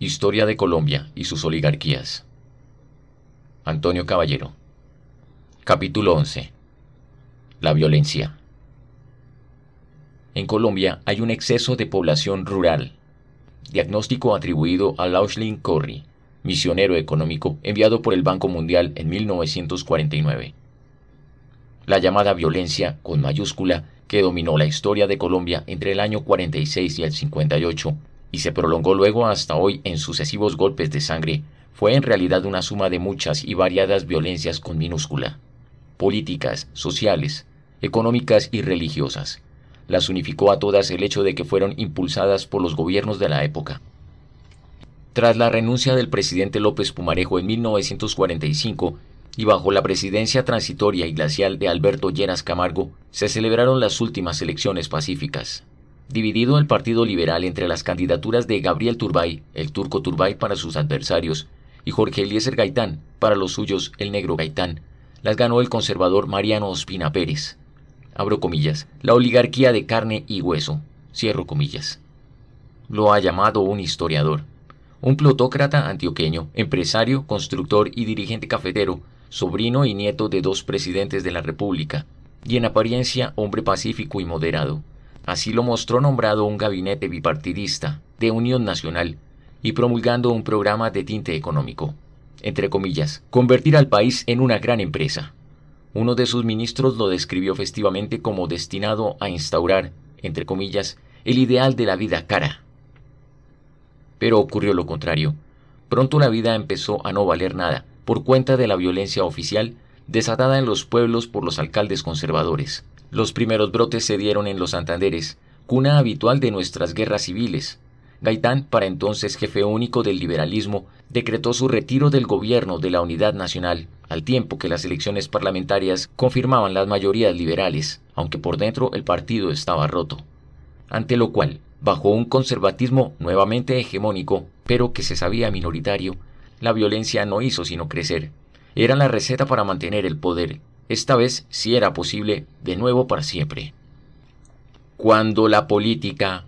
Historia de Colombia y sus oligarquías. Antonio Caballero. Capítulo 11. La violencia. En Colombia hay un exceso de población rural. Diagnóstico atribuido a Lauchlin Corry, misionero económico enviado por el Banco Mundial en 1949. La llamada violencia, con mayúscula, que dominó la historia de Colombia entre el año 46 y el 58, y se prolongó luego hasta hoy en sucesivos golpes de sangre, fue en realidad una suma de muchas y variadas violencias con minúscula, políticas, sociales, económicas y religiosas. Las unificó a todas el hecho de que fueron impulsadas por los gobiernos de la época. Tras la renuncia del presidente López Pumarejo en 1945 y bajo la presidencia transitoria y glacial de Alberto Llenas Camargo, se celebraron las últimas elecciones pacíficas. Dividido el Partido Liberal entre las candidaturas de Gabriel Turbay, el turco Turbay para sus adversarios, y Jorge Eliezer Gaitán, para los suyos el negro Gaitán, las ganó el conservador Mariano Ospina Pérez. Abro comillas, la oligarquía de carne y hueso. Cierro comillas. Lo ha llamado un historiador. Un plutócrata antioqueño, empresario, constructor y dirigente cafetero, sobrino y nieto de dos presidentes de la República, y en apariencia hombre pacífico y moderado. Así lo mostró nombrado un gabinete bipartidista de Unión Nacional y promulgando un programa de tinte económico. Entre comillas, convertir al país en una gran empresa. Uno de sus ministros lo describió festivamente como destinado a instaurar, entre comillas, el ideal de la vida cara. Pero ocurrió lo contrario. Pronto la vida empezó a no valer nada, por cuenta de la violencia oficial desatada en los pueblos por los alcaldes conservadores. Los primeros brotes se dieron en los Santanderes, cuna habitual de nuestras guerras civiles. Gaitán, para entonces jefe único del liberalismo, decretó su retiro del gobierno de la Unidad Nacional, al tiempo que las elecciones parlamentarias confirmaban las mayorías liberales, aunque por dentro el partido estaba roto. Ante lo cual, bajo un conservatismo nuevamente hegemónico, pero que se sabía minoritario, la violencia no hizo sino crecer. Era la receta para mantener el poder, esta vez si era posible de nuevo para siempre. Cuando la política,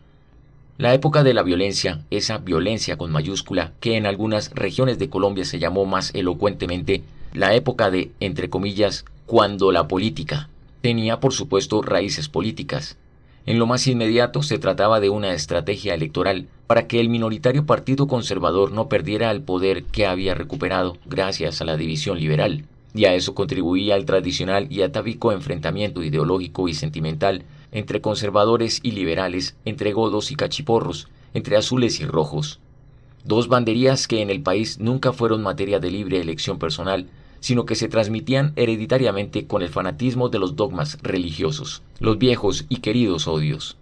la época de la violencia, esa violencia con mayúscula que en algunas regiones de Colombia se llamó más elocuentemente la época de, entre comillas, cuando la política, tenía por supuesto raíces políticas. En lo más inmediato se trataba de una estrategia electoral para que el minoritario Partido Conservador no perdiera el poder que había recuperado gracias a la división liberal y a eso contribuía el tradicional y atávico enfrentamiento ideológico y sentimental entre conservadores y liberales, entre godos y cachiporros, entre azules y rojos. Dos banderías que en el país nunca fueron materia de libre elección personal, sino que se transmitían hereditariamente con el fanatismo de los dogmas religiosos, los viejos y queridos odios.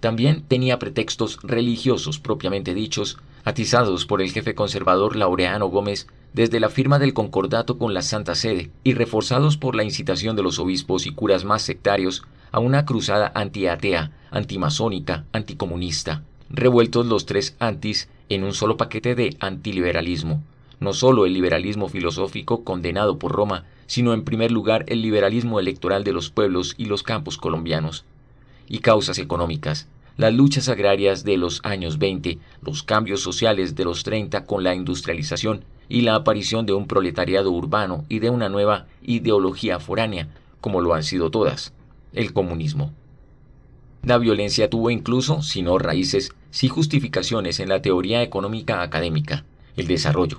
También tenía pretextos religiosos propiamente dichos, atizados por el jefe conservador Laureano Gómez desde la firma del concordato con la Santa Sede y reforzados por la incitación de los obispos y curas más sectarios a una cruzada antiatea, antimasónica, anticomunista, revueltos los tres antis en un solo paquete de antiliberalismo. No solo el liberalismo filosófico condenado por Roma, sino en primer lugar el liberalismo electoral de los pueblos y los campos colombianos. Y causas económicas, las luchas agrarias de los años 20, los cambios sociales de los 30 con la industrialización y la aparición de un proletariado urbano y de una nueva ideología foránea, como lo han sido todas, el comunismo. La violencia tuvo incluso, si no raíces, sí justificaciones en la teoría económica académica, el desarrollo.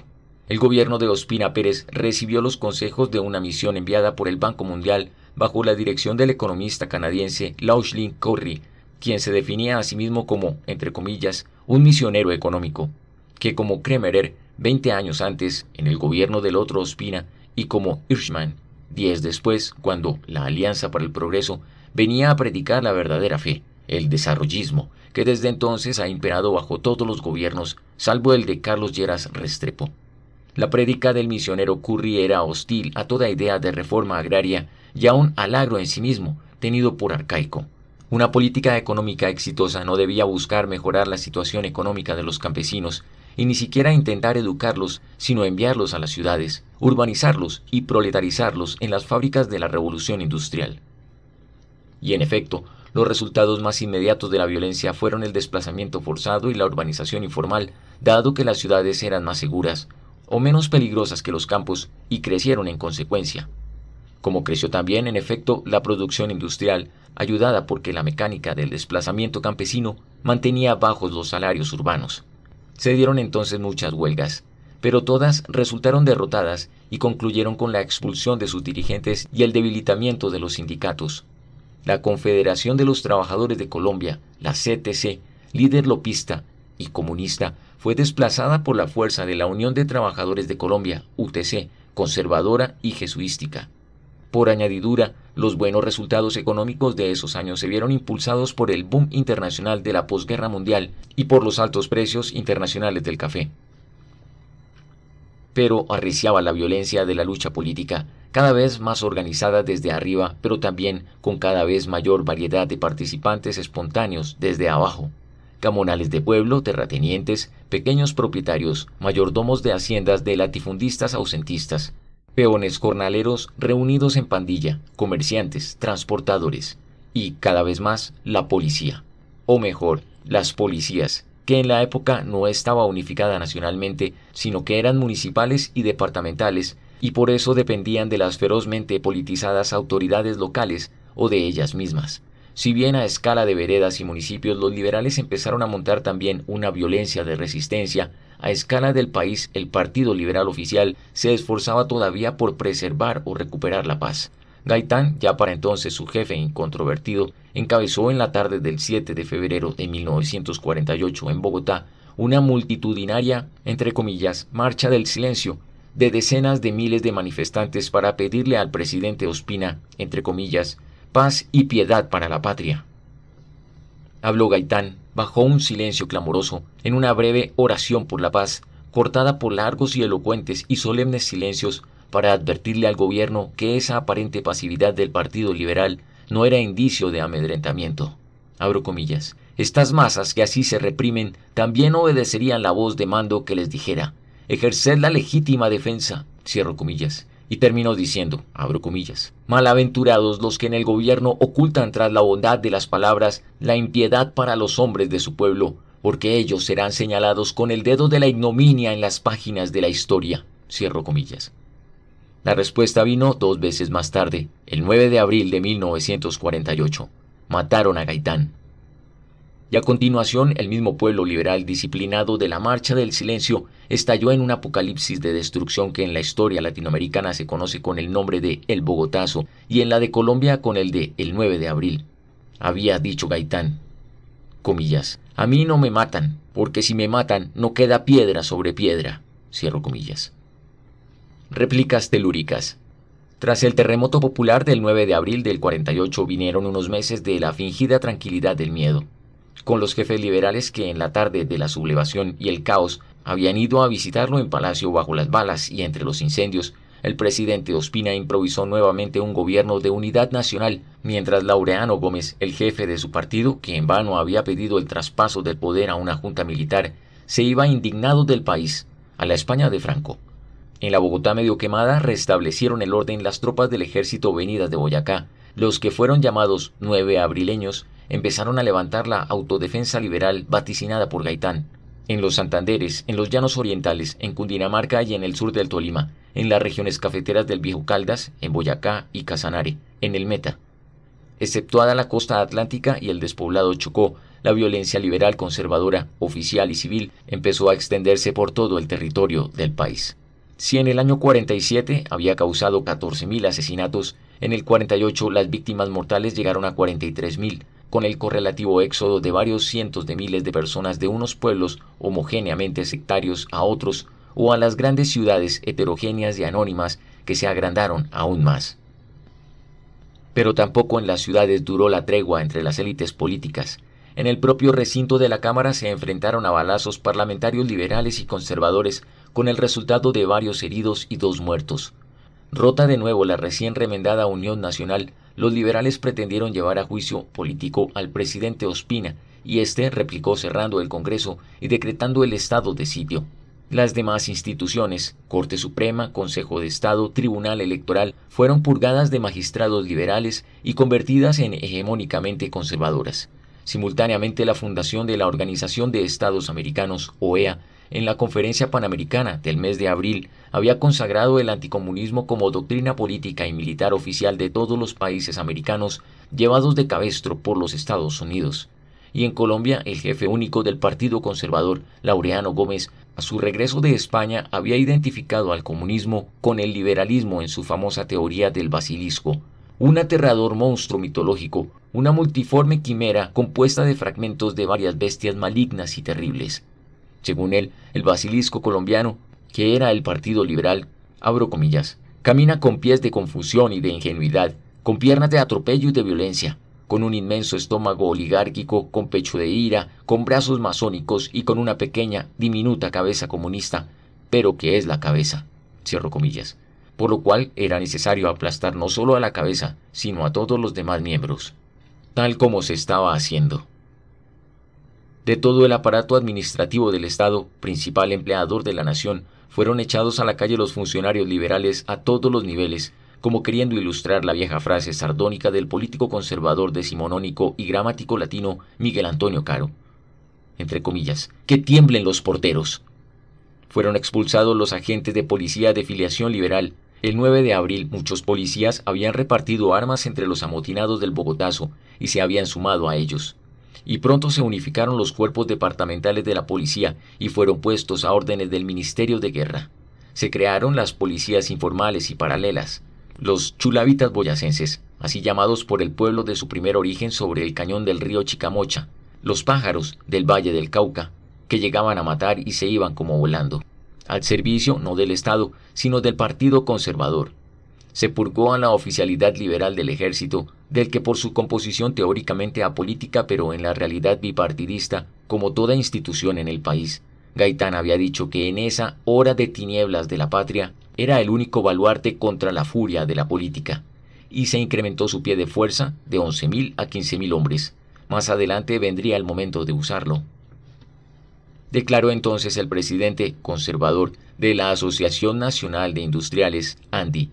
El gobierno de Ospina Pérez recibió los consejos de una misión enviada por el Banco Mundial bajo la dirección del economista canadiense Lauchlin Currie, quien se definía a sí mismo como, entre comillas, un misionero económico que como Kremerer 20 años antes en el gobierno del otro Ospina y como Hirschman 10 después cuando la Alianza para el Progreso venía a predicar la verdadera fe, el desarrollismo, que desde entonces ha imperado bajo todos los gobiernos, salvo el de Carlos Lleras Restrepo. La prédica del misionero Curry era hostil a toda idea de reforma agraria y aún al agro en sí mismo, tenido por arcaico. Una política económica exitosa no debía buscar mejorar la situación económica de los campesinos, y ni siquiera intentar educarlos, sino enviarlos a las ciudades, urbanizarlos y proletarizarlos en las fábricas de la revolución industrial. Y en efecto, los resultados más inmediatos de la violencia fueron el desplazamiento forzado y la urbanización informal, dado que las ciudades eran más seguras o menos peligrosas que los campos y crecieron en consecuencia. Como creció también, en efecto, la producción industrial, ayudada porque la mecánica del desplazamiento campesino mantenía bajos los salarios urbanos. Se dieron entonces muchas huelgas, pero todas resultaron derrotadas y concluyeron con la expulsión de sus dirigentes y el debilitamiento de los sindicatos. La Confederación de los Trabajadores de Colombia, la CTC, líder lopista y comunista, fue desplazada por la fuerza de la Unión de Trabajadores de Colombia, UTC, conservadora y jesuística. Por añadidura, los buenos resultados económicos de esos años se vieron impulsados por el boom internacional de la posguerra mundial y por los altos precios internacionales del café. Pero arreciaba la violencia de la lucha política, cada vez más organizada desde arriba, pero también con cada vez mayor variedad de participantes espontáneos desde abajo camonales de pueblo, terratenientes, pequeños propietarios, mayordomos de haciendas de latifundistas ausentistas, Peones cornaleros reunidos en pandilla, comerciantes, transportadores y cada vez más la policía, o mejor, las policías, que en la época no estaba unificada nacionalmente, sino que eran municipales y departamentales, y por eso dependían de las ferozmente politizadas autoridades locales o de ellas mismas. Si bien a escala de veredas y municipios los liberales empezaron a montar también una violencia de resistencia, a escala del país, el Partido Liberal Oficial se esforzaba todavía por preservar o recuperar la paz. Gaitán, ya para entonces su jefe incontrovertido, encabezó en la tarde del 7 de febrero de 1948 en Bogotá una multitudinaria, entre comillas, marcha del silencio de decenas de miles de manifestantes para pedirle al presidente Ospina, entre comillas, paz y piedad para la patria. Habló Gaitán bajo un silencio clamoroso, en una breve oración por la paz, cortada por largos y elocuentes y solemnes silencios, para advertirle al gobierno que esa aparente pasividad del Partido Liberal no era indicio de amedrentamiento. Abro comillas. Estas masas que así se reprimen también obedecerían la voz de mando que les dijera, ejerced la legítima defensa, cierro comillas, y terminó diciendo, abro comillas, Malaventurados los que en el gobierno ocultan tras la bondad de las palabras la impiedad para los hombres de su pueblo, porque ellos serán señalados con el dedo de la ignominia en las páginas de la historia. Cierro comillas. La respuesta vino dos veces más tarde, el 9 de abril de 1948. Mataron a Gaitán. Y a continuación, el mismo pueblo liberal disciplinado de la Marcha del Silencio estalló en un apocalipsis de destrucción que en la historia latinoamericana se conoce con el nombre de El Bogotazo y en la de Colombia con el de El 9 de abril. Había dicho Gaitán, comillas, a mí no me matan, porque si me matan no queda piedra sobre piedra, cierro comillas. Réplicas telúricas. Tras el terremoto popular del 9 de abril del 48 vinieron unos meses de la fingida tranquilidad del miedo con los jefes liberales que en la tarde de la sublevación y el caos habían ido a visitarlo en Palacio bajo las balas y entre los incendios, el presidente Ospina improvisó nuevamente un gobierno de unidad nacional, mientras Laureano Gómez, el jefe de su partido, que en vano había pedido el traspaso del poder a una junta militar, se iba indignado del país, a la España de Franco. En la Bogotá medio quemada restablecieron el orden las tropas del ejército venidas de Boyacá, los que fueron llamados nueve abrileños empezaron a levantar la autodefensa liberal vaticinada por Gaitán, en los Santanderes, en los Llanos Orientales, en Cundinamarca y en el sur del Tolima, en las regiones cafeteras del Viejo Caldas, en Boyacá y Casanare, en el Meta. Exceptuada la costa atlántica y el despoblado Chocó, la violencia liberal conservadora, oficial y civil empezó a extenderse por todo el territorio del país. Si en el año 47 había causado 14.000 asesinatos, en el 48 las víctimas mortales llegaron a 43.000, con el correlativo éxodo de varios cientos de miles de personas de unos pueblos homogéneamente sectarios a otros o a las grandes ciudades heterogéneas y anónimas que se agrandaron aún más. Pero tampoco en las ciudades duró la tregua entre las élites políticas. En el propio recinto de la Cámara se enfrentaron a balazos parlamentarios liberales y conservadores con el resultado de varios heridos y dos muertos. Rota de nuevo la recién remendada Unión Nacional los liberales pretendieron llevar a juicio político al presidente Ospina, y este replicó cerrando el Congreso y decretando el estado de sitio. Las demás instituciones, Corte Suprema, Consejo de Estado, Tribunal Electoral, fueron purgadas de magistrados liberales y convertidas en hegemónicamente conservadoras. Simultáneamente la fundación de la Organización de Estados Americanos, OEA, en la Conferencia Panamericana del mes de abril había consagrado el anticomunismo como doctrina política y militar oficial de todos los países americanos llevados de cabestro por los Estados Unidos. Y en Colombia, el jefe único del Partido Conservador, Laureano Gómez, a su regreso de España había identificado al comunismo con el liberalismo en su famosa teoría del basilisco, un aterrador monstruo mitológico, una multiforme quimera compuesta de fragmentos de varias bestias malignas y terribles según él, el basilisco colombiano, que era el Partido Liberal, abro comillas, camina con pies de confusión y de ingenuidad, con piernas de atropello y de violencia, con un inmenso estómago oligárquico, con pecho de ira, con brazos masónicos y con una pequeña, diminuta cabeza comunista, pero que es la cabeza. Cierro comillas. Por lo cual era necesario aplastar no solo a la cabeza, sino a todos los demás miembros, tal como se estaba haciendo de todo el aparato administrativo del Estado, principal empleador de la nación, fueron echados a la calle los funcionarios liberales a todos los niveles, como queriendo ilustrar la vieja frase sardónica del político conservador decimonónico y gramático latino Miguel Antonio Caro. Entre comillas, que tiemblen los porteros. Fueron expulsados los agentes de policía de filiación liberal. El 9 de abril muchos policías habían repartido armas entre los amotinados del Bogotazo y se habían sumado a ellos y pronto se unificaron los cuerpos departamentales de la policía y fueron puestos a órdenes del Ministerio de Guerra. Se crearon las policías informales y paralelas, los chulavitas boyacenses, así llamados por el pueblo de su primer origen sobre el cañón del río Chicamocha, los pájaros del Valle del Cauca, que llegaban a matar y se iban como volando, al servicio no del Estado, sino del Partido Conservador. Se purgó a la oficialidad liberal del ejército del que por su composición teóricamente apolítica pero en la realidad bipartidista, como toda institución en el país, Gaitán había dicho que en esa hora de tinieblas de la patria era el único baluarte contra la furia de la política, y se incrementó su pie de fuerza de 11.000 a 15.000 hombres. Más adelante vendría el momento de usarlo. Declaró entonces el presidente conservador de la Asociación Nacional de Industriales, Andy.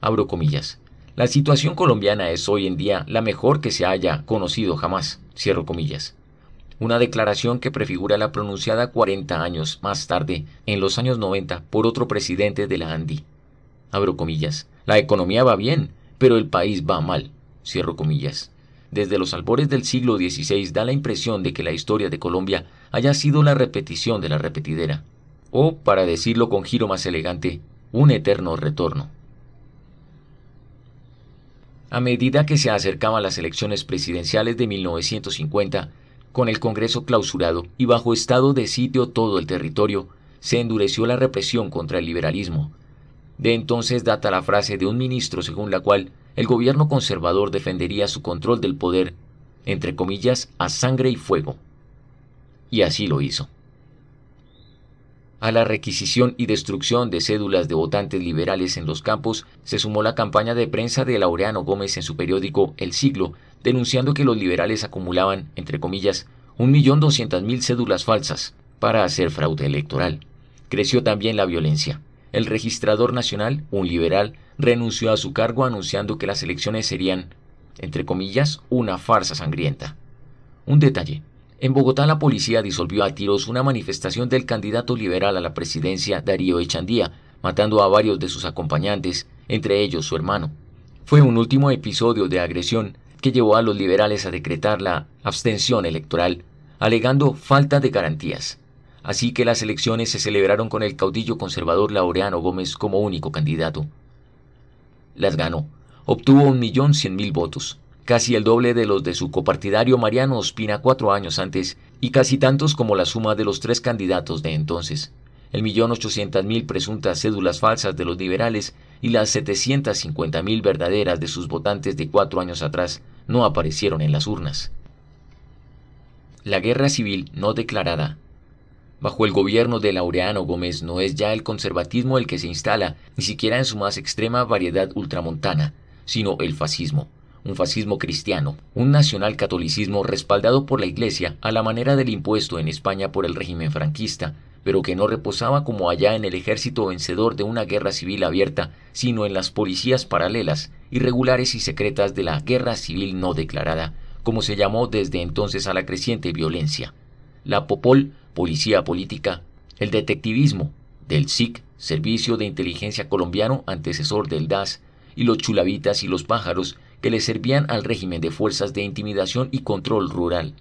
Abro comillas la situación colombiana es hoy en día la mejor que se haya conocido jamás. Cierro comillas. Una declaración que prefigura la pronunciada 40 años más tarde, en los años 90, por otro presidente de la ANDI. Abro comillas. La economía va bien, pero el país va mal. Cierro comillas. Desde los albores del siglo XVI da la impresión de que la historia de Colombia haya sido la repetición de la repetidera. O, para decirlo con giro más elegante, un eterno retorno. A medida que se acercaban las elecciones presidenciales de 1950, con el Congreso clausurado y bajo estado de sitio todo el territorio, se endureció la represión contra el liberalismo. De entonces data la frase de un ministro según la cual el gobierno conservador defendería su control del poder, entre comillas, a sangre y fuego. Y así lo hizo. A la requisición y destrucción de cédulas de votantes liberales en los campos se sumó la campaña de prensa de Laureano Gómez en su periódico El Siglo, denunciando que los liberales acumulaban, entre comillas, 1.200.000 cédulas falsas para hacer fraude electoral. Creció también la violencia. El registrador nacional, un liberal, renunció a su cargo anunciando que las elecciones serían, entre comillas, una farsa sangrienta. Un detalle, en Bogotá la policía disolvió a tiros una manifestación del candidato liberal a la presidencia Darío Echandía, matando a varios de sus acompañantes, entre ellos su hermano. Fue un último episodio de agresión que llevó a los liberales a decretar la abstención electoral, alegando falta de garantías. Así que las elecciones se celebraron con el caudillo conservador Laureano Gómez como único candidato. Las ganó. Obtuvo 1.100.000 votos casi el doble de los de su copartidario Mariano Ospina cuatro años antes y casi tantos como la suma de los tres candidatos de entonces. El millón ochocientas mil presuntas cédulas falsas de los liberales y las cincuenta mil verdaderas de sus votantes de cuatro años atrás no aparecieron en las urnas. La guerra civil no declarada Bajo el gobierno de Laureano Gómez no es ya el conservatismo el que se instala, ni siquiera en su más extrema variedad ultramontana, sino el fascismo un fascismo cristiano, un nacional catolicismo respaldado por la Iglesia a la manera del impuesto en España por el régimen franquista, pero que no reposaba como allá en el ejército vencedor de una guerra civil abierta, sino en las policías paralelas, irregulares y secretas de la guerra civil no declarada, como se llamó desde entonces a la creciente violencia. La Popol, policía política, el detectivismo, del SIC, Servicio de Inteligencia Colombiano, antecesor del DAS, y los chulavitas y los pájaros, que le servían al régimen de fuerzas de intimidación y control rural.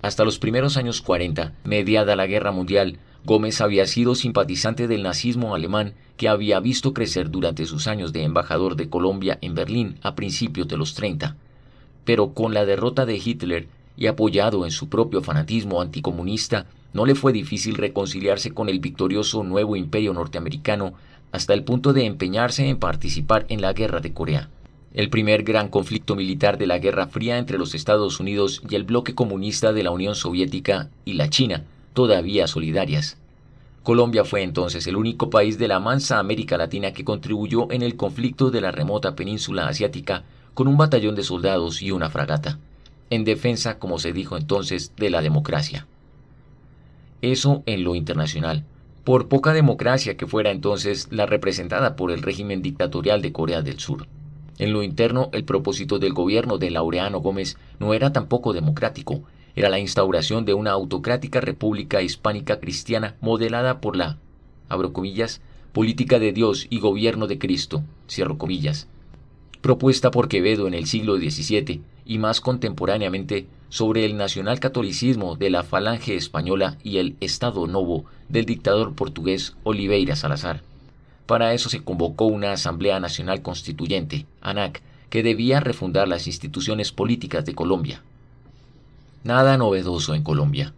Hasta los primeros años 40, mediada la Guerra Mundial, Gómez había sido simpatizante del nazismo alemán que había visto crecer durante sus años de embajador de Colombia en Berlín a principios de los 30. Pero con la derrota de Hitler y apoyado en su propio fanatismo anticomunista, no le fue difícil reconciliarse con el victorioso nuevo imperio norteamericano hasta el punto de empeñarse en participar en la guerra de Corea el primer gran conflicto militar de la Guerra Fría entre los Estados Unidos y el bloque comunista de la Unión Soviética y la China, todavía solidarias. Colombia fue entonces el único país de la mansa América Latina que contribuyó en el conflicto de la remota península asiática con un batallón de soldados y una fragata, en defensa, como se dijo entonces, de la democracia. Eso en lo internacional, por poca democracia que fuera entonces la representada por el régimen dictatorial de Corea del Sur. En lo interno, el propósito del gobierno de Laureano Gómez no era tampoco democrático, era la instauración de una autocrática república hispánica cristiana modelada por la, abro comillas, política de Dios y gobierno de Cristo, cierro comillas, propuesta por Quevedo en el siglo XVII y más contemporáneamente sobre el nacionalcatolicismo de la falange española y el Estado Novo del dictador portugués Oliveira Salazar. Para eso se convocó una Asamblea Nacional Constituyente, ANAC, que debía refundar las instituciones políticas de Colombia. Nada novedoso en Colombia.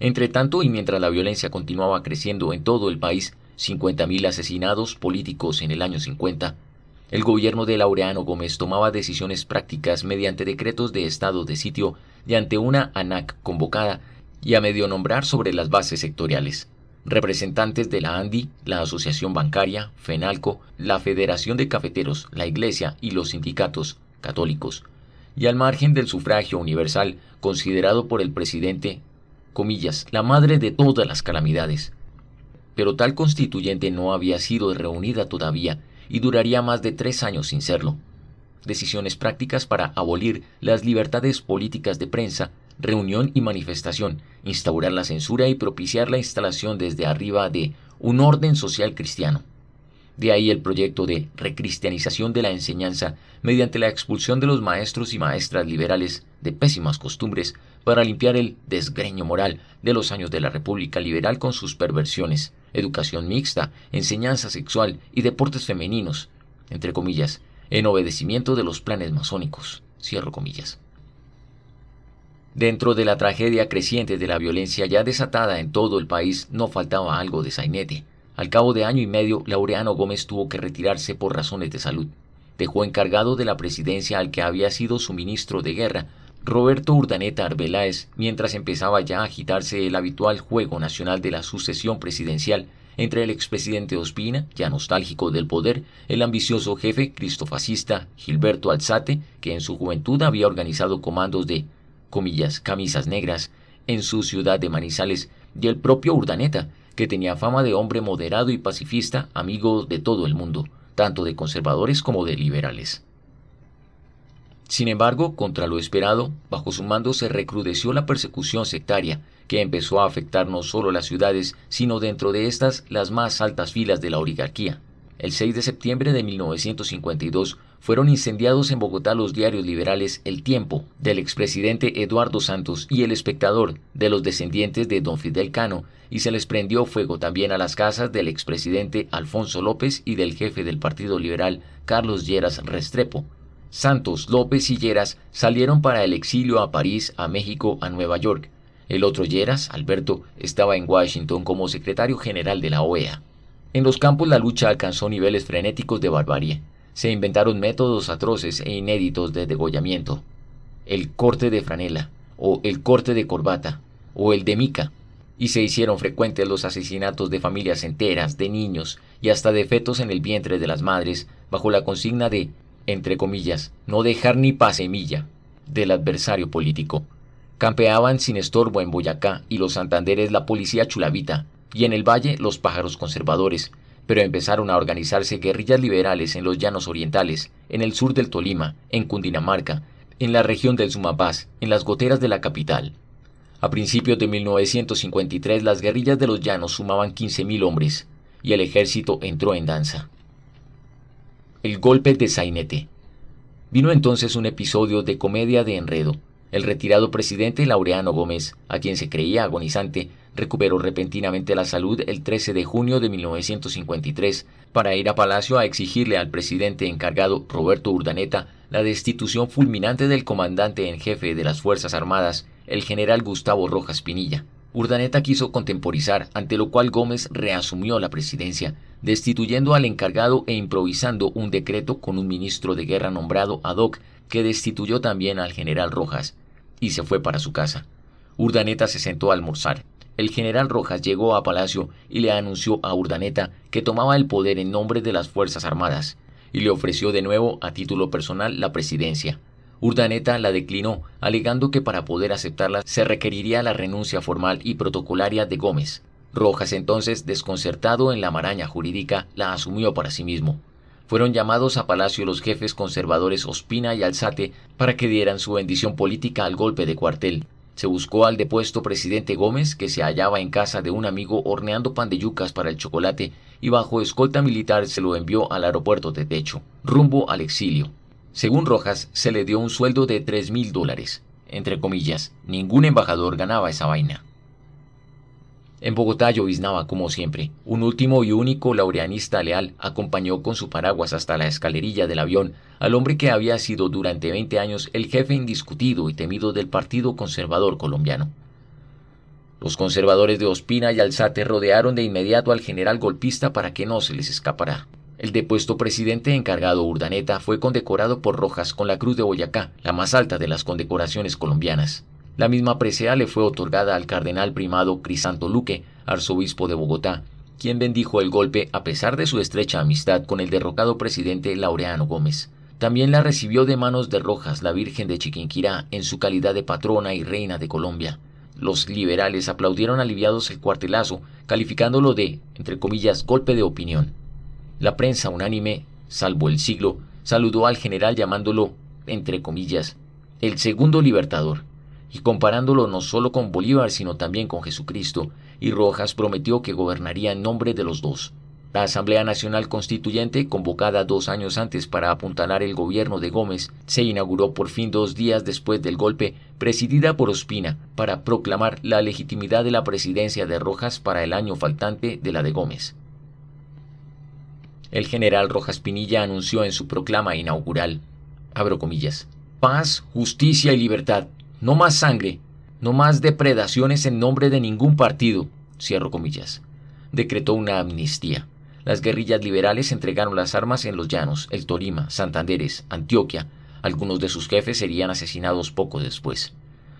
Entre tanto, y mientras la violencia continuaba creciendo en todo el país, 50.000 asesinados políticos en el año 50, el gobierno de Laureano Gómez tomaba decisiones prácticas mediante decretos de estado de sitio y ante una ANAC convocada y a medio nombrar sobre las bases sectoriales. Representantes de la ANDI, la Asociación Bancaria, FENALCO, la Federación de Cafeteros, la Iglesia y los sindicatos católicos. Y al margen del sufragio universal, considerado por el presidente, comillas, la madre de todas las calamidades. Pero tal constituyente no había sido reunida todavía y duraría más de tres años sin serlo. Decisiones prácticas para abolir las libertades políticas de prensa reunión y manifestación, instaurar la censura y propiciar la instalación desde arriba de un orden social cristiano. De ahí el proyecto de recristianización de la enseñanza mediante la expulsión de los maestros y maestras liberales de pésimas costumbres para limpiar el desgreño moral de los años de la República Liberal con sus perversiones, educación mixta, enseñanza sexual y deportes femeninos, entre comillas, en obedecimiento de los planes masónicos. Cierro comillas. Dentro de la tragedia creciente de la violencia ya desatada en todo el país, no faltaba algo de sainete. Al cabo de año y medio, Laureano Gómez tuvo que retirarse por razones de salud. Dejó encargado de la presidencia al que había sido su ministro de guerra, Roberto Urdaneta Arbeláez, mientras empezaba ya a agitarse el habitual juego nacional de la sucesión presidencial entre el expresidente Ospina, ya nostálgico del poder, el ambicioso jefe cristofascista Gilberto Alzate, que en su juventud había organizado comandos de comillas, camisas negras, en su ciudad de Manizales, y el propio Urdaneta, que tenía fama de hombre moderado y pacifista, amigo de todo el mundo, tanto de conservadores como de liberales. Sin embargo, contra lo esperado, bajo su mando se recrudeció la persecución sectaria, que empezó a afectar no solo las ciudades, sino dentro de estas las más altas filas de la oligarquía. El 6 de septiembre de 1952 fueron incendiados en Bogotá los diarios liberales El Tiempo, del expresidente Eduardo Santos y El Espectador, de los descendientes de don Fidel Cano, y se les prendió fuego también a las casas del expresidente Alfonso López y del jefe del Partido Liberal, Carlos Lleras Restrepo. Santos, López y Lleras salieron para el exilio a París, a México, a Nueva York. El otro Lleras, Alberto, estaba en Washington como secretario general de la OEA. En los campos la lucha alcanzó niveles frenéticos de barbarie se inventaron métodos atroces e inéditos de degollamiento. El corte de franela, o el corte de corbata, o el de mica, y se hicieron frecuentes los asesinatos de familias enteras, de niños y hasta de fetos en el vientre de las madres, bajo la consigna de, entre comillas, no dejar ni pasemilla del adversario político. Campeaban sin estorbo en Boyacá y los Santanderes la policía chulavita, y en el valle los pájaros conservadores, pero empezaron a organizarse guerrillas liberales en los llanos orientales, en el sur del Tolima, en Cundinamarca, en la región del Sumapaz, en las goteras de la capital. A principios de 1953 las guerrillas de los llanos sumaban 15.000 hombres, y el ejército entró en danza. El golpe de Zainete Vino entonces un episodio de comedia de enredo, el retirado presidente Laureano Gómez, a quien se creía agonizante, recuperó repentinamente la salud el 13 de junio de 1953 para ir a Palacio a exigirle al presidente encargado Roberto Urdaneta la destitución fulminante del comandante en jefe de las Fuerzas Armadas, el general Gustavo Rojas Pinilla. Urdaneta quiso contemporizar, ante lo cual Gómez reasumió la presidencia, destituyendo al encargado e improvisando un decreto con un ministro de guerra nombrado ad hoc que destituyó también al general Rojas y se fue para su casa. Urdaneta se sentó a almorzar. El general Rojas llegó a Palacio y le anunció a Urdaneta que tomaba el poder en nombre de las Fuerzas Armadas, y le ofreció de nuevo a título personal la presidencia. Urdaneta la declinó, alegando que para poder aceptarla se requeriría la renuncia formal y protocolaria de Gómez. Rojas entonces, desconcertado en la maraña jurídica, la asumió para sí mismo fueron llamados a Palacio los jefes conservadores Ospina y Alzate para que dieran su bendición política al golpe de cuartel. Se buscó al depuesto presidente Gómez, que se hallaba en casa de un amigo horneando pan de yucas para el chocolate, y bajo escolta militar se lo envió al aeropuerto de Techo, rumbo al exilio. Según Rojas, se le dio un sueldo de tres mil dólares. Entre comillas, ningún embajador ganaba esa vaina. En Bogotá lloviznaba como siempre. Un último y único laureanista leal acompañó con su paraguas hasta la escalerilla del avión al hombre que había sido durante 20 años el jefe indiscutido y temido del Partido Conservador colombiano. Los conservadores de Ospina y Alzate rodearon de inmediato al general golpista para que no se les escapara. El depuesto presidente encargado Urdaneta fue condecorado por Rojas con la Cruz de Boyacá, la más alta de las condecoraciones colombianas. La misma presea le fue otorgada al cardenal primado Crisanto Luque, arzobispo de Bogotá, quien bendijo el golpe a pesar de su estrecha amistad con el derrocado presidente Laureano Gómez. También la recibió de manos de Rojas la Virgen de Chiquinquirá en su calidad de patrona y reina de Colombia. Los liberales aplaudieron aliviados el cuartelazo, calificándolo de, entre comillas, golpe de opinión. La prensa unánime, salvo el siglo, saludó al general llamándolo, entre comillas, el segundo libertador y comparándolo no solo con Bolívar, sino también con Jesucristo, y Rojas prometió que gobernaría en nombre de los dos. La Asamblea Nacional Constituyente, convocada dos años antes para apuntalar el gobierno de Gómez, se inauguró por fin dos días después del golpe, presidida por Ospina, para proclamar la legitimidad de la presidencia de Rojas para el año faltante de la de Gómez. El general Rojas Pinilla anunció en su proclama inaugural, abro comillas, paz, justicia y libertad. No más sangre, no más depredaciones en nombre de ningún partido, cierro comillas. Decretó una amnistía. Las guerrillas liberales entregaron las armas en los llanos, el Torima, Santanderes, Antioquia. Algunos de sus jefes serían asesinados poco después.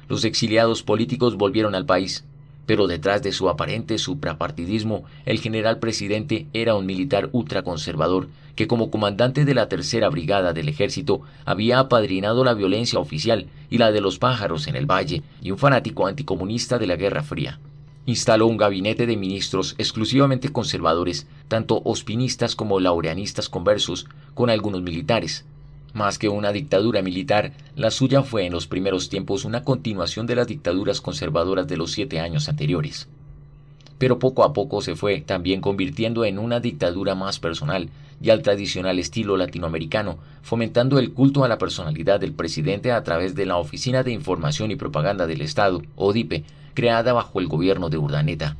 Los exiliados políticos volvieron al país, pero detrás de su aparente suprapartidismo, el general presidente era un militar ultraconservador que como comandante de la tercera brigada del ejército había apadrinado la violencia oficial y la de los pájaros en el valle y un fanático anticomunista de la Guerra Fría. Instaló un gabinete de ministros exclusivamente conservadores, tanto ospinistas como laureanistas conversos, con algunos militares, más que una dictadura militar, la suya fue en los primeros tiempos una continuación de las dictaduras conservadoras de los siete años anteriores. Pero poco a poco se fue también convirtiendo en una dictadura más personal y al tradicional estilo latinoamericano, fomentando el culto a la personalidad del presidente a través de la Oficina de Información y Propaganda del Estado, ODIPE, creada bajo el gobierno de Urdaneta.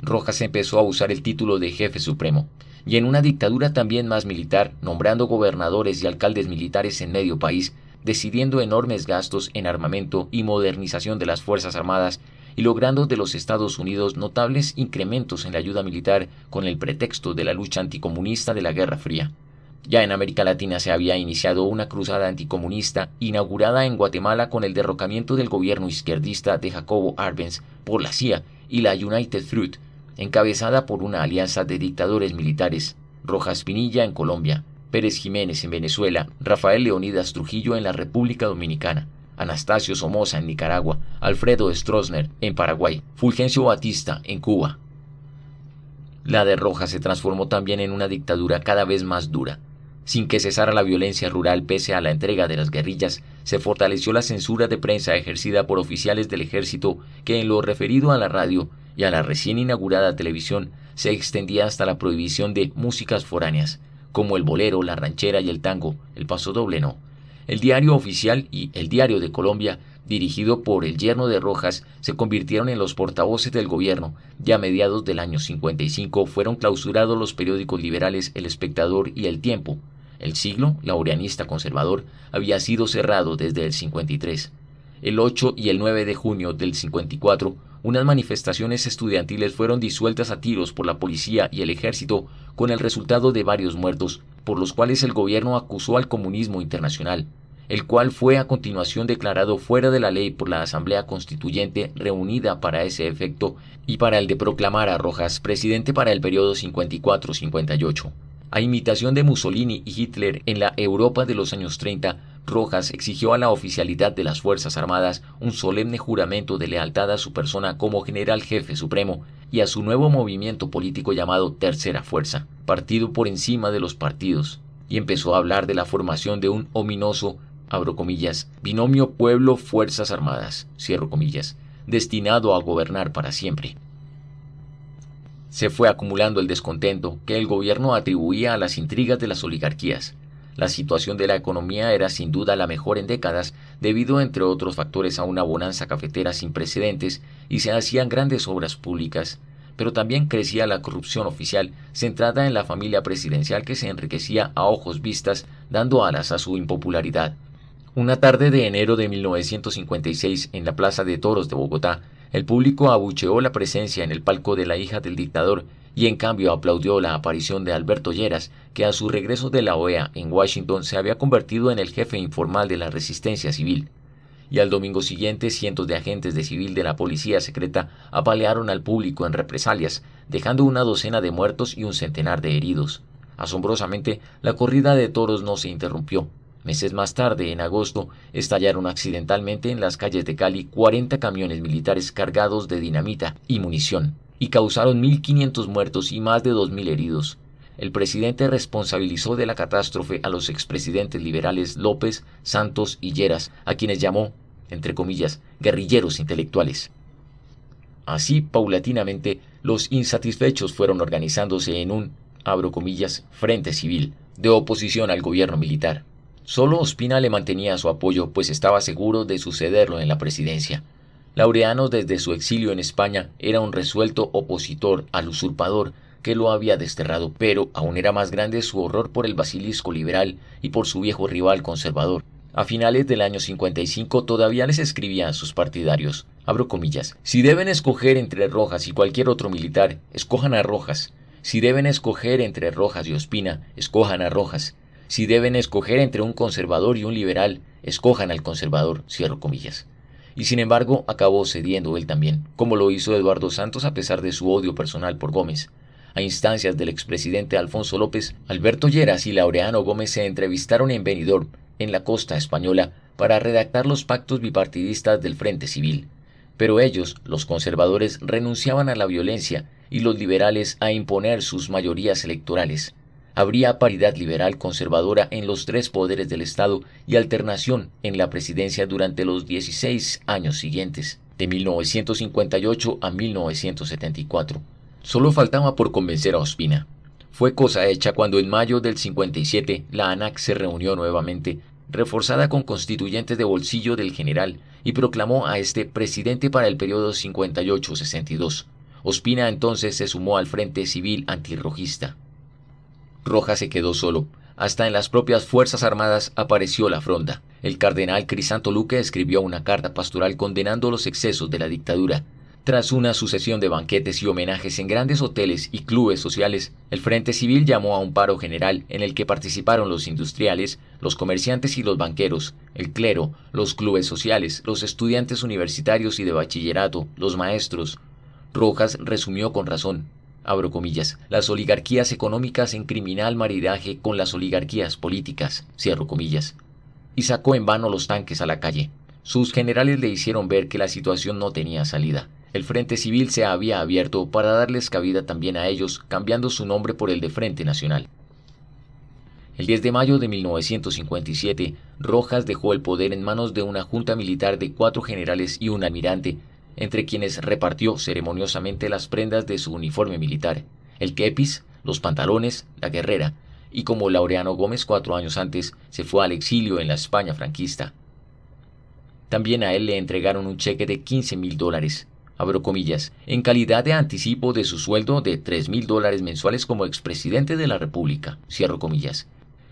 Rojas empezó a usar el título de jefe supremo, y en una dictadura también más militar, nombrando gobernadores y alcaldes militares en medio país, decidiendo enormes gastos en armamento y modernización de las Fuerzas Armadas, y logrando de los Estados Unidos notables incrementos en la ayuda militar con el pretexto de la lucha anticomunista de la Guerra Fría. Ya en América Latina se había iniciado una cruzada anticomunista inaugurada en Guatemala con el derrocamiento del gobierno izquierdista de Jacobo Arbenz por la CIA y la United Fruit, encabezada por una alianza de dictadores militares, Rojas Pinilla en Colombia, Pérez Jiménez en Venezuela, Rafael Leonidas Trujillo en la República Dominicana, Anastasio Somoza en Nicaragua, Alfredo Stroessner en Paraguay, Fulgencio Batista en Cuba. La de Rojas se transformó también en una dictadura cada vez más dura. Sin que cesara la violencia rural pese a la entrega de las guerrillas, se fortaleció la censura de prensa ejercida por oficiales del ejército que en lo referido a la radio y a la recién inaugurada televisión se extendía hasta la prohibición de músicas foráneas, como el bolero, la ranchera y el tango, el paso doble no. El diario oficial y el diario de Colombia, dirigido por el yerno de Rojas, se convirtieron en los portavoces del gobierno y a mediados del año 55 fueron clausurados los periódicos liberales El Espectador y El Tiempo. El siglo, laureanista conservador, había sido cerrado desde el 53. El 8 y el 9 de junio del 54, unas manifestaciones estudiantiles fueron disueltas a tiros por la policía y el ejército, con el resultado de varios muertos, por los cuales el gobierno acusó al comunismo internacional, el cual fue a continuación declarado fuera de la ley por la Asamblea Constituyente reunida para ese efecto y para el de proclamar a Rojas presidente para el periodo 54-58. A imitación de Mussolini y Hitler en la Europa de los años 30, Rojas exigió a la oficialidad de las Fuerzas Armadas un solemne juramento de lealtad a su persona como general jefe supremo y a su nuevo movimiento político llamado Tercera Fuerza, partido por encima de los partidos, y empezó a hablar de la formación de un ominoso, abro comillas, binomio pueblo-fuerzas armadas, cierro comillas, destinado a gobernar para siempre. Se fue acumulando el descontento que el gobierno atribuía a las intrigas de las oligarquías, la situación de la economía era sin duda la mejor en décadas, debido entre otros factores a una bonanza cafetera sin precedentes y se hacían grandes obras públicas pero también crecía la corrupción oficial, centrada en la familia presidencial que se enriquecía a ojos vistas, dando alas a su impopularidad. Una tarde de enero de 1956, en la Plaza de Toros de Bogotá, el público abucheó la presencia en el palco de la hija del dictador, y en cambio aplaudió la aparición de Alberto Lleras, que a su regreso de la OEA en Washington se había convertido en el jefe informal de la resistencia civil. Y al domingo siguiente cientos de agentes de civil de la policía secreta apalearon al público en represalias, dejando una docena de muertos y un centenar de heridos. Asombrosamente, la corrida de toros no se interrumpió. Meses más tarde, en agosto, estallaron accidentalmente en las calles de Cali 40 camiones militares cargados de dinamita y munición y causaron 1.500 muertos y más de 2.000 heridos. El presidente responsabilizó de la catástrofe a los expresidentes liberales López, Santos y Lleras, a quienes llamó, entre comillas, guerrilleros intelectuales. Así, paulatinamente, los insatisfechos fueron organizándose en un, abro comillas, frente civil, de oposición al gobierno militar. Solo Ospina le mantenía su apoyo, pues estaba seguro de sucederlo en la presidencia. Laureano desde su exilio en España era un resuelto opositor al usurpador que lo había desterrado, pero aún era más grande su horror por el basilisco liberal y por su viejo rival conservador. A finales del año 55 todavía les escribía a sus partidarios, abro comillas, si deben escoger entre Rojas y cualquier otro militar, escojan a Rojas. Si deben escoger entre Rojas y Ospina, escojan a Rojas. Si deben escoger entre un conservador y un liberal, escojan al conservador, cierro comillas y sin embargo acabó cediendo él también, como lo hizo Eduardo Santos a pesar de su odio personal por Gómez. A instancias del expresidente Alfonso López, Alberto Lleras y Laureano Gómez se entrevistaron en Benidorm, en la costa española, para redactar los pactos bipartidistas del Frente Civil. Pero ellos, los conservadores, renunciaban a la violencia y los liberales a imponer sus mayorías electorales habría paridad liberal conservadora en los tres poderes del Estado y alternación en la presidencia durante los 16 años siguientes, de 1958 a 1974. Solo faltaba por convencer a Ospina. Fue cosa hecha cuando en mayo del 57 la ANAC se reunió nuevamente, reforzada con constituyentes de bolsillo del general, y proclamó a este presidente para el periodo 58-62. Ospina entonces se sumó al Frente Civil Antirrojista. Rojas se quedó solo. Hasta en las propias Fuerzas Armadas apareció la fronda. El cardenal Crisanto Luque escribió una carta pastoral condenando los excesos de la dictadura. Tras una sucesión de banquetes y homenajes en grandes hoteles y clubes sociales, el Frente Civil llamó a un paro general en el que participaron los industriales, los comerciantes y los banqueros, el clero, los clubes sociales, los estudiantes universitarios y de bachillerato, los maestros. Rojas resumió con razón, abro comillas, las oligarquías económicas en criminal maridaje con las oligarquías políticas, cierro comillas. Y sacó en vano los tanques a la calle. Sus generales le hicieron ver que la situación no tenía salida. El Frente Civil se había abierto para darles cabida también a ellos, cambiando su nombre por el de Frente Nacional. El 10 de mayo de 1957, Rojas dejó el poder en manos de una junta militar de cuatro generales y un almirante, entre quienes repartió ceremoniosamente las prendas de su uniforme militar, el kepis, los pantalones, la guerrera, y como Laureano Gómez cuatro años antes se fue al exilio en la España franquista. También a él le entregaron un cheque de 15 mil dólares, abro comillas, en calidad de anticipo de su sueldo de 3 mil dólares mensuales como expresidente de la República, cierro comillas.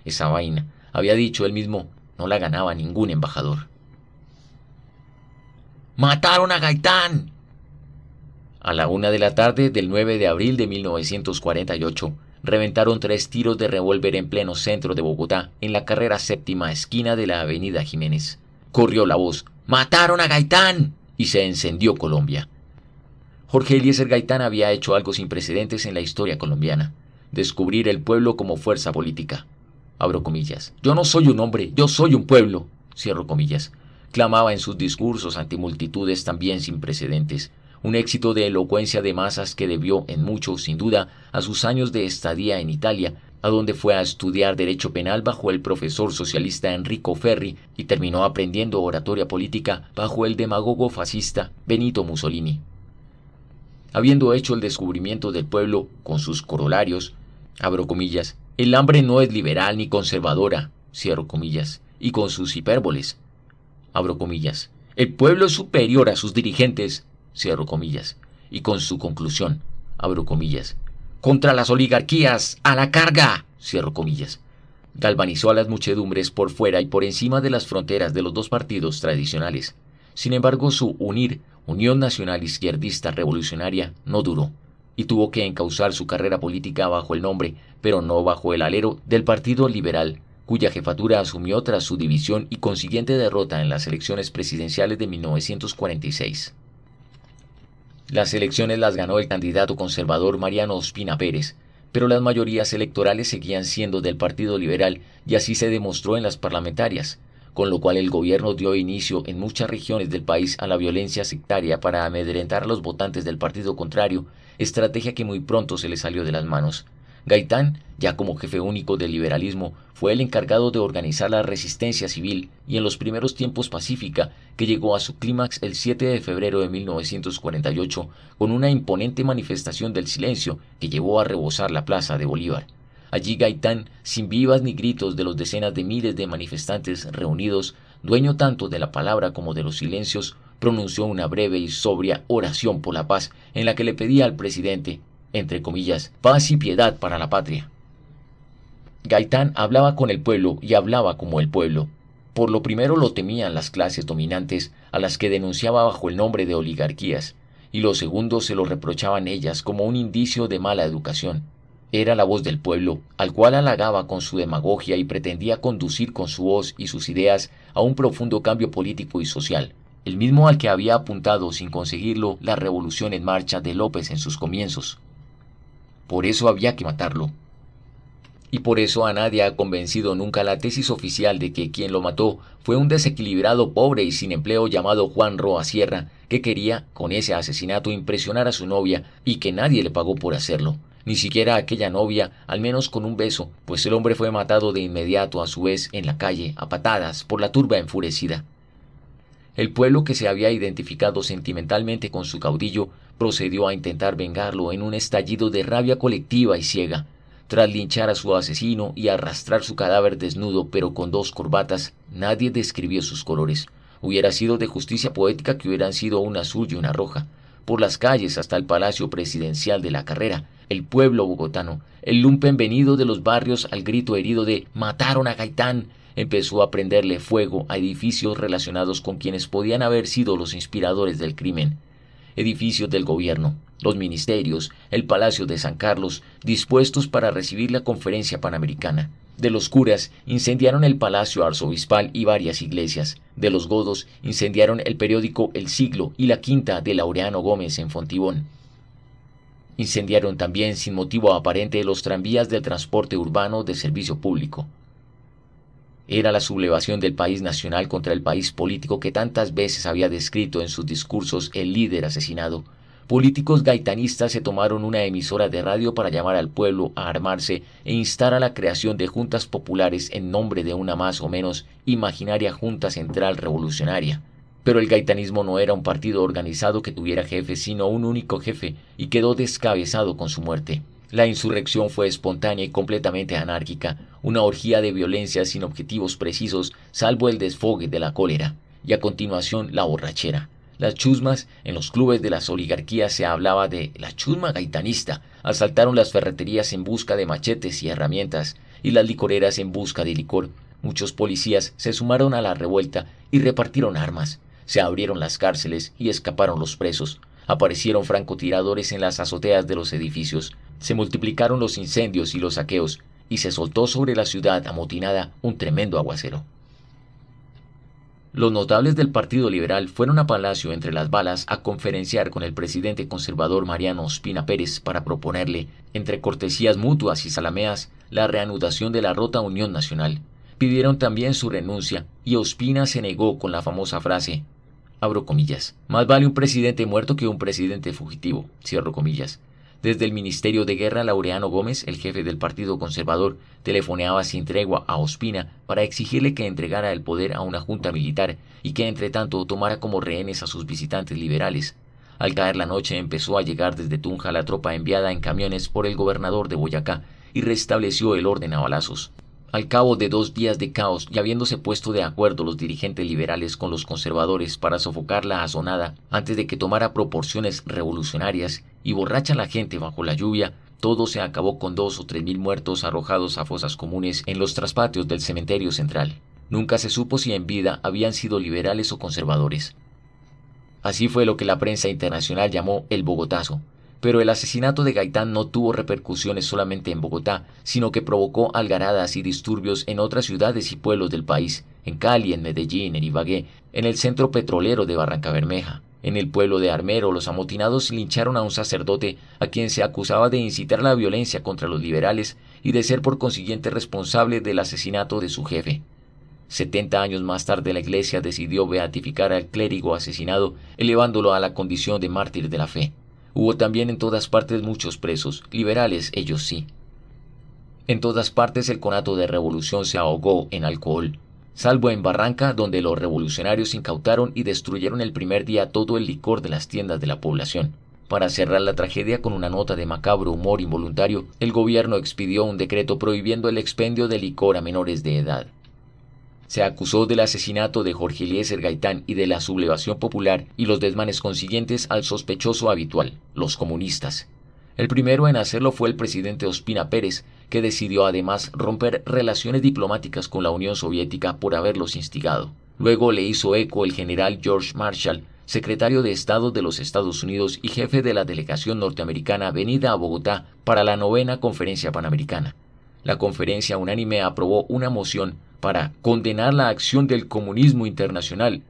Esa vaina, había dicho él mismo, no la ganaba ningún embajador. ¡Mataron a Gaitán! A la una de la tarde del 9 de abril de 1948, reventaron tres tiros de revólver en pleno centro de Bogotá, en la carrera séptima esquina de la avenida Jiménez. Corrió la voz, ¡Mataron a Gaitán! y se encendió Colombia. Jorge Eliezer Gaitán había hecho algo sin precedentes en la historia colombiana, descubrir el pueblo como fuerza política. Abro comillas. Yo no soy un hombre, yo soy un pueblo. Cierro comillas clamaba en sus discursos ante multitudes también sin precedentes, un éxito de elocuencia de masas que debió en mucho, sin duda, a sus años de estadía en Italia, a donde fue a estudiar derecho penal bajo el profesor socialista Enrico Ferri y terminó aprendiendo oratoria política bajo el demagogo fascista Benito Mussolini. Habiendo hecho el descubrimiento del pueblo con sus corolarios, abro comillas, el hambre no es liberal ni conservadora, cierro comillas, y con sus hipérboles, abro comillas. El pueblo es superior a sus dirigentes, cierro comillas. Y con su conclusión, abro comillas. Contra las oligarquías, a la carga, cierro comillas. Galvanizó a las muchedumbres por fuera y por encima de las fronteras de los dos partidos tradicionales. Sin embargo, su unir, Unión Nacional Izquierdista Revolucionaria, no duró y tuvo que encauzar su carrera política bajo el nombre, pero no bajo el alero, del Partido Liberal cuya jefatura asumió tras su división y consiguiente derrota en las elecciones presidenciales de 1946. Las elecciones las ganó el candidato conservador Mariano Ospina Pérez, pero las mayorías electorales seguían siendo del Partido Liberal y así se demostró en las parlamentarias, con lo cual el gobierno dio inicio en muchas regiones del país a la violencia sectaria para amedrentar a los votantes del partido contrario, estrategia que muy pronto se le salió de las manos. Gaitán, ya como jefe único del liberalismo, fue el encargado de organizar la resistencia civil y en los primeros tiempos pacífica, que llegó a su clímax el 7 de febrero de 1948 con una imponente manifestación del silencio que llevó a rebosar la plaza de Bolívar. Allí Gaitán, sin vivas ni gritos de los decenas de miles de manifestantes reunidos, dueño tanto de la palabra como de los silencios, pronunció una breve y sobria oración por la paz en la que le pedía al presidente entre comillas, paz y piedad para la patria. Gaitán hablaba con el pueblo y hablaba como el pueblo. Por lo primero lo temían las clases dominantes a las que denunciaba bajo el nombre de oligarquías, y lo segundo se lo reprochaban ellas como un indicio de mala educación. Era la voz del pueblo, al cual halagaba con su demagogia y pretendía conducir con su voz y sus ideas a un profundo cambio político y social, el mismo al que había apuntado sin conseguirlo la revolución en marcha de López en sus comienzos. Por eso había que matarlo. Y por eso a nadie ha convencido nunca la tesis oficial de que quien lo mató fue un desequilibrado pobre y sin empleo llamado Juan Roa Sierra, que quería, con ese asesinato, impresionar a su novia y que nadie le pagó por hacerlo, ni siquiera aquella novia, al menos con un beso, pues el hombre fue matado de inmediato a su vez en la calle, a patadas, por la turba enfurecida. El pueblo que se había identificado sentimentalmente con su caudillo procedió a intentar vengarlo en un estallido de rabia colectiva y ciega. Tras linchar a su asesino y arrastrar su cadáver desnudo pero con dos corbatas, nadie describió sus colores. Hubiera sido de justicia poética que hubieran sido una azul y una roja. Por las calles hasta el Palacio Presidencial de la Carrera, el pueblo bogotano, el lumpen venido de los barrios al grito herido de Mataron a Gaitán, empezó a prenderle fuego a edificios relacionados con quienes podían haber sido los inspiradores del crimen edificios del gobierno, los ministerios, el Palacio de San Carlos, dispuestos para recibir la conferencia panamericana. De los curas incendiaron el palacio arzobispal y varias iglesias. De los godos incendiaron el periódico El Siglo y la quinta de Laureano Gómez en Fontibón. Incendiaron también sin motivo aparente los tranvías del transporte urbano de servicio público era la sublevación del país nacional contra el país político que tantas veces había descrito en sus discursos el líder asesinado. Políticos gaitanistas se tomaron una emisora de radio para llamar al pueblo a armarse e instar a la creación de juntas populares en nombre de una más o menos imaginaria Junta Central Revolucionaria. Pero el gaitanismo no era un partido organizado que tuviera jefe, sino un único jefe, y quedó descabezado con su muerte. La insurrección fue espontánea y completamente anárquica, una orgía de violencia sin objetivos precisos salvo el desfogue de la cólera, y a continuación la borrachera. Las chusmas, en los clubes de las oligarquías se hablaba de la chusma gaitanista, asaltaron las ferreterías en busca de machetes y herramientas, y las licoreras en busca de licor. Muchos policías se sumaron a la revuelta y repartieron armas. Se abrieron las cárceles y escaparon los presos. Aparecieron francotiradores en las azoteas de los edificios. Se multiplicaron los incendios y los saqueos, y se soltó sobre la ciudad amotinada un tremendo aguacero. Los notables del Partido Liberal fueron a Palacio entre las balas a conferenciar con el presidente conservador Mariano Ospina Pérez para proponerle, entre cortesías mutuas y salameas, la reanudación de la rota Unión Nacional. Pidieron también su renuncia y Ospina se negó con la famosa frase abro comillas, más vale un presidente muerto que un presidente fugitivo, cierro comillas. Desde el Ministerio de Guerra, Laureano Gómez, el jefe del Partido Conservador, telefoneaba sin tregua a Ospina para exigirle que entregara el poder a una junta militar y que, entre tanto, tomara como rehenes a sus visitantes liberales. Al caer la noche empezó a llegar desde Tunja la tropa enviada en camiones por el gobernador de Boyacá y restableció el orden a balazos. Al cabo de dos días de caos y habiéndose puesto de acuerdo los dirigentes liberales con los conservadores para sofocar la azonada antes de que tomara proporciones revolucionarias y borracha la gente bajo la lluvia, todo se acabó con dos o tres mil muertos arrojados a fosas comunes en los traspatios del cementerio central. Nunca se supo si en vida habían sido liberales o conservadores. Así fue lo que la prensa internacional llamó el Bogotazo, pero el asesinato de Gaitán no tuvo repercusiones solamente en Bogotá, sino que provocó algaradas y disturbios en otras ciudades y pueblos del país, en Cali, en Medellín, en Ibagué, en el centro petrolero de Barranca Bermeja. En el pueblo de Armero, los amotinados lincharon a un sacerdote a quien se acusaba de incitar la violencia contra los liberales y de ser por consiguiente responsable del asesinato de su jefe. Setenta años más tarde la Iglesia decidió beatificar al clérigo asesinado, elevándolo a la condición de mártir de la fe. Hubo también en todas partes muchos presos, liberales ellos sí. En todas partes el conato de revolución se ahogó en alcohol, salvo en Barranca, donde los revolucionarios incautaron y destruyeron el primer día todo el licor de las tiendas de la población. Para cerrar la tragedia con una nota de macabro humor involuntario, el gobierno expidió un decreto prohibiendo el expendio de licor a menores de edad. Se acusó del asesinato de Jorge Eliezer Gaitán y de la sublevación popular y los desmanes consiguientes al sospechoso habitual, los comunistas. El primero en hacerlo fue el presidente Ospina Pérez, que decidió además romper relaciones diplomáticas con la Unión Soviética por haberlos instigado. Luego le hizo eco el general George Marshall, secretario de Estado de los Estados Unidos y jefe de la delegación norteamericana venida a Bogotá para la novena conferencia panamericana la conferencia unánime aprobó una moción para condenar la acción del comunismo internacional.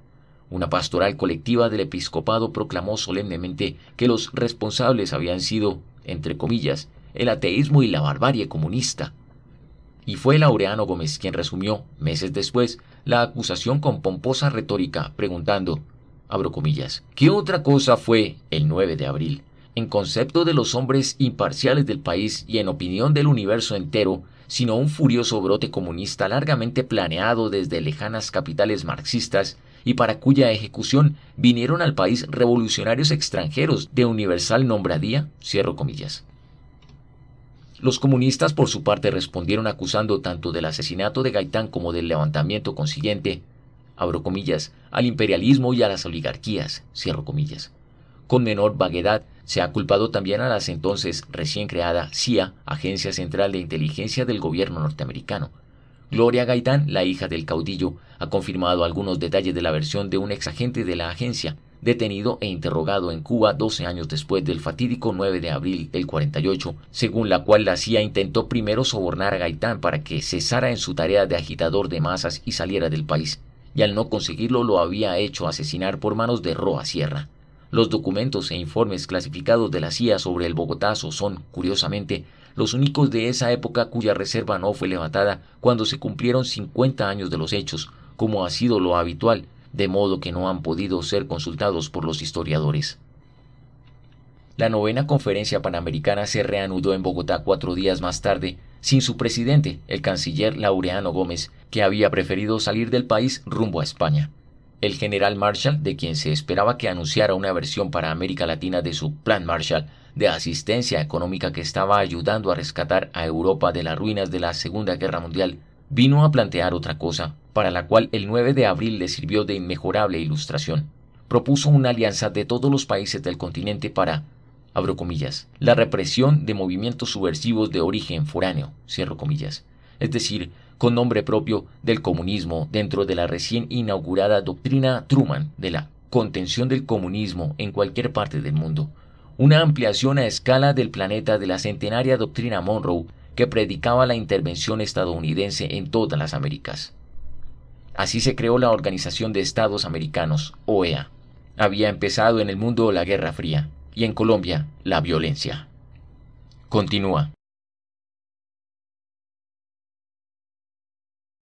Una pastoral colectiva del episcopado proclamó solemnemente que los responsables habían sido, entre comillas, el ateísmo y la barbarie comunista. Y fue Laureano Gómez quien resumió, meses después, la acusación con pomposa retórica, preguntando, abro comillas, ¿qué otra cosa fue el 9 de abril? en concepto de los hombres imparciales del país y en opinión del universo entero, sino un furioso brote comunista largamente planeado desde lejanas capitales marxistas y para cuya ejecución vinieron al país revolucionarios extranjeros de universal nombradía, cierro comillas. Los comunistas por su parte respondieron acusando tanto del asesinato de Gaitán como del levantamiento consiguiente, abro comillas, al imperialismo y a las oligarquías, cierro comillas, con menor vaguedad se ha culpado también a las entonces recién creada CIA, Agencia Central de Inteligencia del Gobierno norteamericano. Gloria Gaitán, la hija del caudillo, ha confirmado algunos detalles de la versión de un exagente de la agencia, detenido e interrogado en Cuba 12 años después del fatídico 9 de abril del 48, según la cual la CIA intentó primero sobornar a Gaitán para que cesara en su tarea de agitador de masas y saliera del país, y al no conseguirlo lo había hecho asesinar por manos de Roa Sierra. Los documentos e informes clasificados de la CIA sobre el Bogotazo son, curiosamente, los únicos de esa época cuya reserva no fue levantada cuando se cumplieron 50 años de los hechos, como ha sido lo habitual, de modo que no han podido ser consultados por los historiadores. La novena conferencia panamericana se reanudó en Bogotá cuatro días más tarde, sin su presidente, el canciller Laureano Gómez, que había preferido salir del país rumbo a España. El general Marshall, de quien se esperaba que anunciara una versión para América Latina de su Plan Marshall de asistencia económica que estaba ayudando a rescatar a Europa de las ruinas de la Segunda Guerra Mundial, vino a plantear otra cosa, para la cual el 9 de abril le sirvió de inmejorable ilustración. Propuso una alianza de todos los países del continente para, abro comillas, la represión de movimientos subversivos de origen foráneo, cierro comillas, es decir, con nombre propio del comunismo dentro de la recién inaugurada doctrina Truman de la contención del comunismo en cualquier parte del mundo, una ampliación a escala del planeta de la centenaria doctrina Monroe que predicaba la intervención estadounidense en todas las Américas. Así se creó la Organización de Estados Americanos, OEA. Había empezado en el mundo la Guerra Fría y en Colombia la violencia. Continúa.